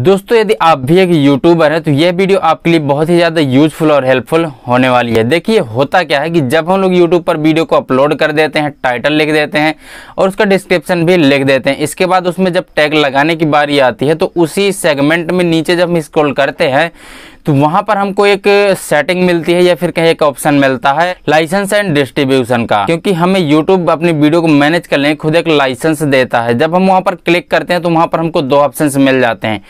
दोस्तों यदि आप भी एक यूट्यूबर हैं तो यह वीडियो आपके लिए बहुत ही ज़्यादा यूजफुल और हेल्पफुल होने वाली है देखिए होता क्या है कि जब हम लोग यूट्यूब पर वीडियो को अपलोड कर देते हैं टाइटल लिख देते हैं और उसका डिस्क्रिप्शन भी लिख देते हैं इसके बाद उसमें जब टैग लगाने की बारी आती है तो उसी सेगमेंट में नीचे जब हम स्क्रोल करते हैं तो वहां पर हमको एक सेटिंग मिलती है या फिर कहीं एक ऑप्शन मिलता है लाइसेंस एंड डिस्ट्रीब्यूशन का क्योंकि हमें यूट्यूब अपनी वीडियो को मैनेज कर ले खुद एक लाइसेंस देता है जब हम वहां पर क्लिक करते हैं तो वहां पर हमको दो ऑप्शन मिल जाते हैं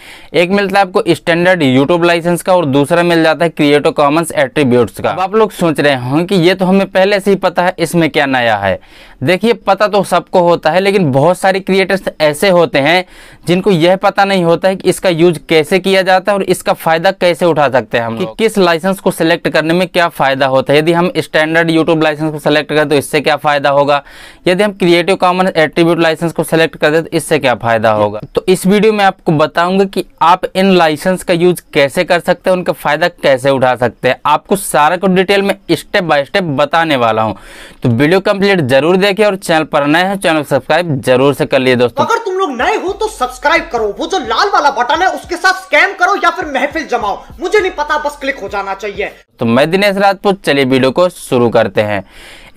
एक मिलता है आपको स्टैंडर्ड यूट्यूब लाइसेंस का और दूसरा मिल जाता है क्रिएटिव कॉमन एट्रीब्यूट का आप लोग सोच रहे हों कि ये तो हमें पहले से ही पता है इसमें क्या नया है देखिए पता तो सबको होता है लेकिन बहुत सारे क्रिएटर्स ऐसे होते हैं जिनको यह पता नहीं होता है कि इसका यूज कैसे किया जाता है और इसका फायदा कैसे उठा दिखा सकते हैं हम कि किस लाइसेंस को सिलेक्ट करने में क्या फ़ायदा होता है यदि हम स्टैंडर्ड यूट्यूब लाइसेंस को सिलेक्ट करें तो इससे क्या फ़ायदा होगा यदि हम क्रिएटिव कॉमन एट्रीब्यूट लाइसेंस को सिलेक्ट करें तो इससे क्या फ़ायदा होगा तो इस वीडियो में आपको बताऊंगा कि आप इन लाइसेंस का यूज कैसे कर सकते हैं उनका फ़ायदा कैसे उठा सकते हैं आपको सारा को डिटेल में स्टेप बाय स्टेप बताने वाला हूँ तो वीडियो कंप्लीट जरूर देखे और चैनल पर नए हैं चैनल सब्सक्राइब जरूर से कर लिए दोस्तों नए हो तो सब्सक्राइब करो वो जो लाल वाला बटन है उसके साथ स्कैम करो या फिर महफिल जमाओ मुझे नहीं पता बस क्लिक हो जाना चाहिए तो मैं दिनेश राजपूत चलिए वीडियो को शुरू करते हैं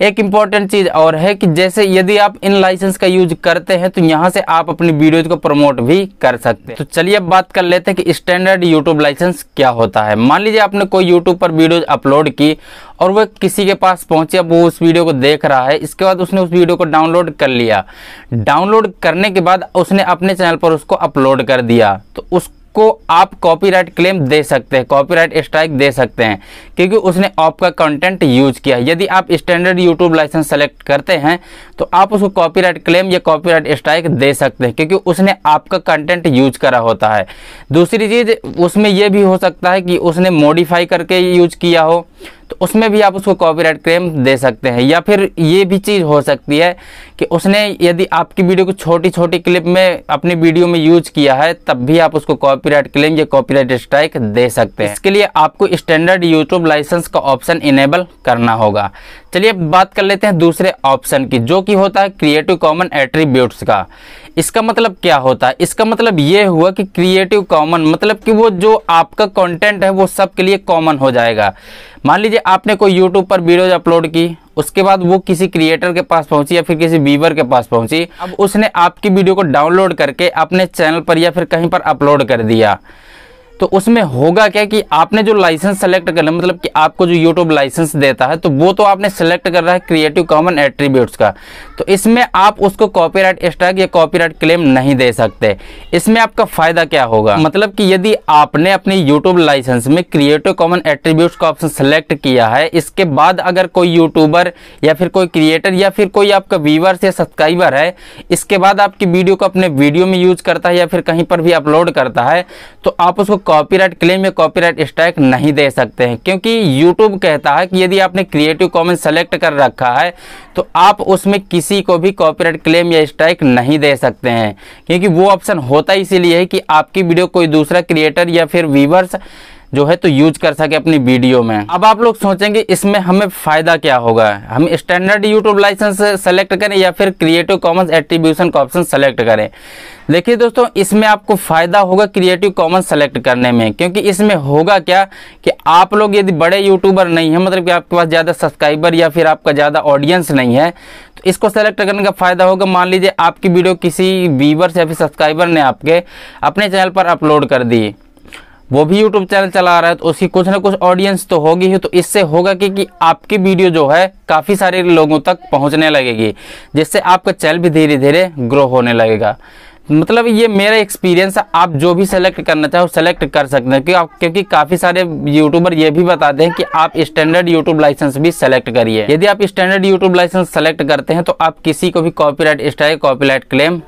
एक इम्पॉर्टेंट चीज़ और है कि जैसे यदि आप इन लाइसेंस का यूज करते हैं तो यहाँ से आप अपनी वीडियोज को प्रमोट भी कर सकते हैं तो चलिए अब बात कर लेते हैं कि स्टैंडर्ड यूट्यूब लाइसेंस क्या होता है मान लीजिए आपने कोई यूट्यूब पर वीडियोज अपलोड की और वह किसी के पास पहुंचे अब वो उस वीडियो को देख रहा है इसके बाद उसने उस वीडियो को डाउनलोड कर लिया डाउनलोड करने के बाद उसने अपने चैनल पर उसको अपलोड कर दिया तो उस को आप कॉपीराइट क्लेम दे सकते हैं कॉपीराइट स्ट्राइक दे सकते हैं क्योंकि उसने आपका कंटेंट यूज किया यदि आप स्टैंडर्ड यूट्यूब लाइसेंस सेलेक्ट करते हैं तो आप उसको कॉपीराइट क्लेम या कॉपीराइट स्ट्राइक दे सकते हैं क्योंकि उसने आपका कंटेंट यूज करा होता है दूसरी चीज़ उसमें यह भी हो सकता है कि उसने मॉडिफाई करके यूज किया हो तो उसमें भी आप उसको कॉपीराइट क्लेम दे सकते हैं या फिर ये भी चीज़ हो सकती है कि उसने यदि आपकी वीडियो को छोटी छोटी क्लिप में अपनी वीडियो में यूज किया है तब भी आप उसको कॉपीराइट क्लेम या कॉपीराइट स्ट्राइक दे सकते हैं इसके लिए आपको स्टैंडर्ड यूट्यूब लाइसेंस का ऑप्शन इनेबल करना होगा चलिए बात कर लेते हैं दूसरे ऑप्शन की जो कि होता है क्रिएटिव कॉमन एट्रीब्यूट्स का इसका मतलब क्या होता है इसका मतलब ये हुआ कि क्रिएटिव कॉमन मतलब कि वो जो आपका कंटेंट है वो सब के लिए कॉमन हो जाएगा मान लीजिए लीजिए आपने कोई यूट्यूब पर वीडियो अपलोड की उसके बाद वो किसी क्रिएटर के पास पहुंची या फिर किसी वीवर के पास पहुंची अब उसने आपकी वीडियो को डाउनलोड करके अपने चैनल पर या फिर कहीं पर अपलोड कर दिया तो उसमें होगा क्या कि आपने जो लाइसेंस सेलेक्ट करना मतलब कि आपको जो यूट्यूब लाइसेंस देता है तो वो तो आपने सेलेक्ट कर रहा है क्रिएटिव कॉमन एट्रीब्यूट्स का तो इसमें आप उसको कॉपीराइट स्ट्राइक या कॉपीराइट क्लेम नहीं दे सकते इसमें आपका फायदा क्या होगा मतलब कि यदि आपने अपने यूट्यूब लाइसेंस में क्रिएटिव कॉमन एट्रीब्यूट का ऑप्शन सेलेक्ट किया है इसके बाद अगर कोई यूट्यूबर या फिर कोई क्रिएटर या फिर कोई आपका व्यूवर्स या सब्सक्राइबर है इसके बाद आपकी वीडियो को अपने वीडियो में यूज करता है या फिर कहीं पर भी अपलोड करता है तो आप उसको कॉपीराइट क्लेम या कॉपीराइट स्ट्राइक नहीं दे सकते हैं क्योंकि यूट्यूब कहता है कि यदि आपने क्रिएटिव कॉमन सेलेक्ट कर रखा है तो आप उसमें किसी को भी कॉपीराइट क्लेम या स्ट्राइक नहीं दे सकते हैं क्योंकि वो ऑप्शन होता इसीलिए है कि आपकी वीडियो कोई दूसरा क्रिएटर या फिर वीवर्स जो है तो यूज कर सके अपनी वीडियो में अब आप लोग सोचेंगे इसमें हमें फ़ायदा क्या होगा हम स्टैंडर्ड यूट्यूब लाइसेंस सेलेक्ट करें या फिर क्रिएटिव कॉमन्स एट्रीब्यूशन का ऑप्शन सेलेक्ट करें देखिए दोस्तों इसमें आपको फ़ायदा होगा क्रिएटिव कॉमन सेलेक्ट करने में क्योंकि इसमें होगा क्या कि आप लोग यदि बड़े यूट्यूबर नहीं हैं मतलब कि आपके पास ज़्यादा सब्सक्राइबर या फिर आपका ज़्यादा ऑडियंस नहीं है तो इसको सेलेक्ट करने का फ़ायदा होगा मान लीजिए आपकी वीडियो किसी व्यूवर्स या फिर सब्सक्राइबर ने आपके अपने चैनल पर अपलोड कर दी वो भी यूट्यूब चैनल चला रहा है तो उसकी कुछ ना कुछ ऑडियंस तो होगी ही तो इससे होगा कि, कि आपकी वीडियो जो है काफ़ी सारे लोगों तक पहुंचने लगेगी जिससे आपका चैनल भी धीरे धीरे ग्रो होने लगेगा मतलब ये मेरा एक्सपीरियंस है आप जो भी सेलेक्ट करना चाहो सेलेक्ट कर सकते हैं क्योंकि आप क्योंकि काफ़ी सारे यूट्यूबर ये भी बताते हैं कि आप स्टैंडर्ड यूट्यूब लाइसेंस भी सेलेक्ट करिए यदि आप स्टैंडर्ड यूट्यूब लाइसेंस सेलेक्ट करते हैं तो आप किसी को भी कॉपीराइट स्ट्राइक कॉपीराइट क्लेम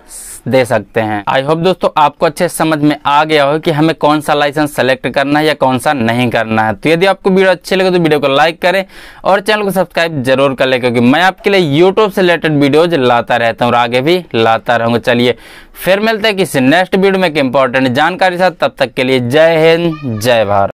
दे सकते हैं आई होप दोस्तों आपको अच्छे समझ में आ गया हो कि हमें कौन सा लाइसेंस सेलेक्ट करना है या कौन सा नहीं करना है तो यदि आपको वीडियो अच्छे लगे तो वीडियो को लाइक करें और चैनल को सब्सक्राइब जरूर कर ले क्योंकि मैं आपके लिए यूट्यूब से रिलेटेड वीडियोज लाता रहता हूँ और आगे भी लाता रहूंगा चलिए फिर मिलते हैं किसी नेक्स्ट वीडियो में एक इंपॉर्टेंट जानकारी साथ तब तक के लिए जय हिंद जय भारत